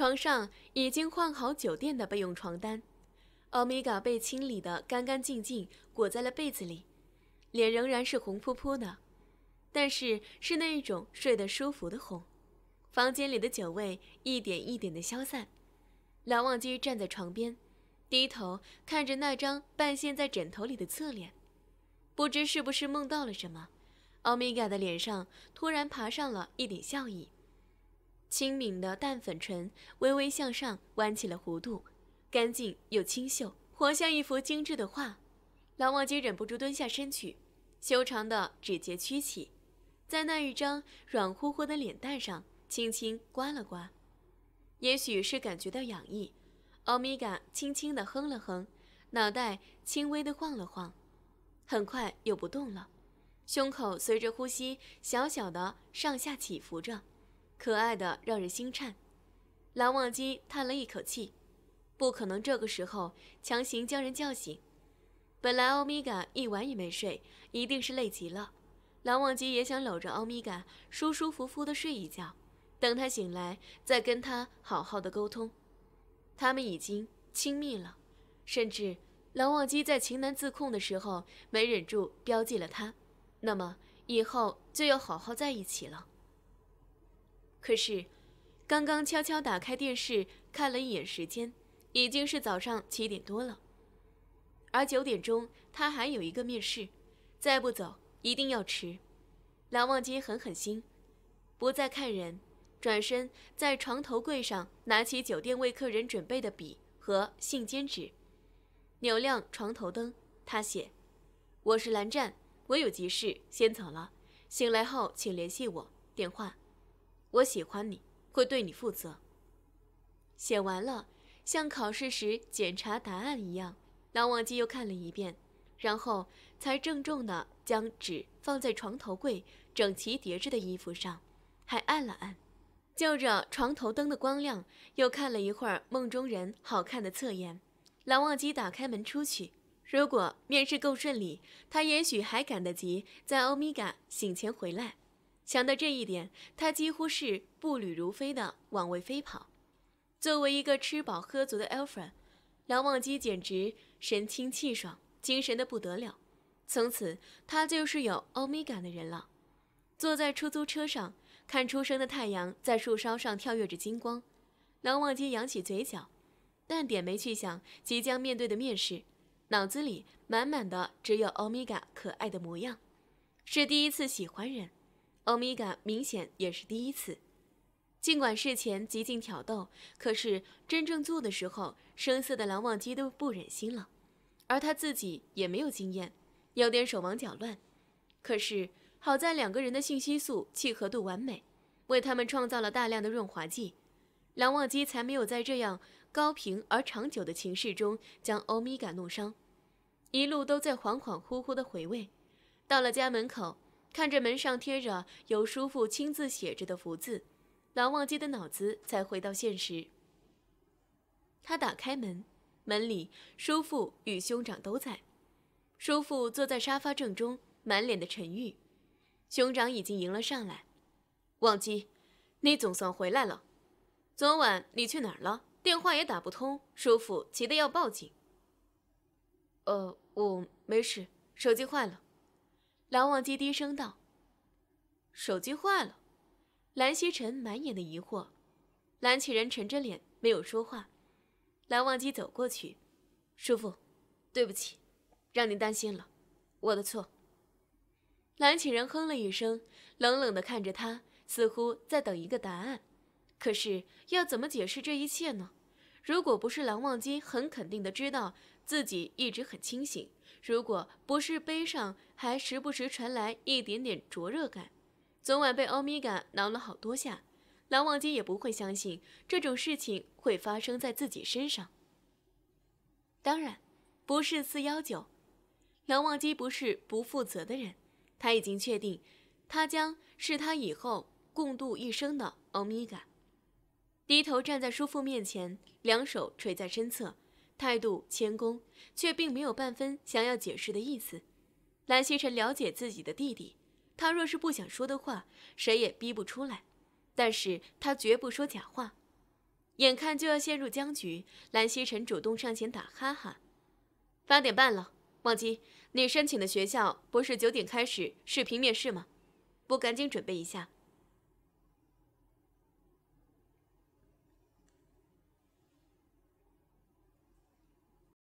床上已经换好酒店的备用床单，奥米伽被清理得干干净净，裹在了被子里，脸仍然是红扑扑的，但是是那一种睡得舒服的红。房间里的酒味一点一点的消散。蓝忘机站在床边，低头看着那张半陷在枕头里的侧脸，不知是不是梦到了什么，奥米伽的脸上突然爬上了一点笑意。轻抿的淡粉唇微微向上弯起了弧度，干净又清秀，活像一幅精致的画。蓝忘机忍不住蹲下身去，修长的指节曲起，在那一张软乎乎的脸蛋上轻轻刮了刮。也许是感觉到痒意，欧米伽轻轻地哼了哼，脑袋轻微地晃了晃，很快又不动了，胸口随着呼吸小小的上下起伏着。可爱的让人心颤，蓝忘机叹了一口气，不可能这个时候强行将人叫醒。本来欧米伽一晚也没睡，一定是累极了。蓝忘机也想搂着欧米伽，舒舒服服的睡一觉，等他醒来再跟他好好的沟通。他们已经亲密了，甚至蓝忘机在情难自控的时候没忍住标记了他，那么以后就要好好在一起了。可是，刚刚悄悄打开电视看了一眼时间，已经是早上七点多了。而九点钟他还有一个面试，再不走一定要迟。蓝忘机狠狠心，不再看人，转身在床头柜上拿起酒店为客人准备的笔和信笺纸，扭亮床头灯，他写：“我是蓝湛，我有急事，先走了。醒来后请联系我，电话。”我喜欢你，会对你负责。写完了，像考试时检查答案一样，蓝忘机又看了一遍，然后才郑重地将纸放在床头柜整齐叠着的衣服上，还按了按，就着床头灯的光亮，又看了一会儿梦中人好看的侧颜。蓝忘机打开门出去，如果面试够顺利，他也许还赶得及在欧米伽醒前回来。想到这一点，他几乎是步履如飞的往位飞跑。作为一个吃饱喝足的 Alpha，蓝忘机简直神清气爽，精神的不得了。从此，他就是有 Omega 的人了。坐在出租车上，看出升的太阳在树梢上跳跃着金光，蓝忘机扬起嘴角，但点没去想即将面对的面试，脑子里满满的只有 Omega 可爱的模样，是第一次喜欢人。欧米伽明显也是第一次，尽管事前极尽挑逗，可是真正做的时候，声色的蓝忘机都不忍心了，而他自己也没有经验，有点手忙脚乱。可是好在两个人的信息素契合度完美，为他们创造了大量的润滑剂，蓝忘机才没有在这样高频而长久的情势中将欧米伽弄伤。一路都在恍恍惚惚的回味，到了家门口。看着门上贴着由叔父亲自写着的福字，蓝忘机的脑子才回到现实。他打开门，门里叔父与兄长都在。叔父坐在沙发正中，满脸的沉郁。兄长已经迎了上来：“忘机，你总算回来了。昨晚你去哪儿了？电话也打不通，叔父急得要报警。”“呃，我没事，手机坏了。”蓝忘机低声道：“手机坏了。”蓝曦臣满眼的疑惑。蓝启仁沉着脸没有说话。蓝忘机走过去：“叔父，对不起，让您担心了，我的错。”蓝启仁哼了一声，冷冷的看着他，似乎在等一个答案。可是要怎么解释这一切呢？如果不是蓝忘机，很肯定的知道自己一直很清醒。如果不是背上还时不时传来一点点灼热感，昨晚被欧米伽挠了好多下，蓝忘机也不会相信这种事情会发生在自己身上。当然，不是四幺九，蓝忘机不是不负责的人，他已经确定，他将是他以后共度一生的欧米伽。低头站在叔父面前，两手垂在身侧。态度谦恭，却并没有半分想要解释的意思。蓝曦臣了解自己的弟弟，他若是不想说的话，谁也逼不出来。但是他绝不说假话。眼看就要陷入僵局，蓝曦臣主动上前打哈哈。八点半了，忘机，你申请的学校不是九点开始视频面试吗？不赶紧准备一下？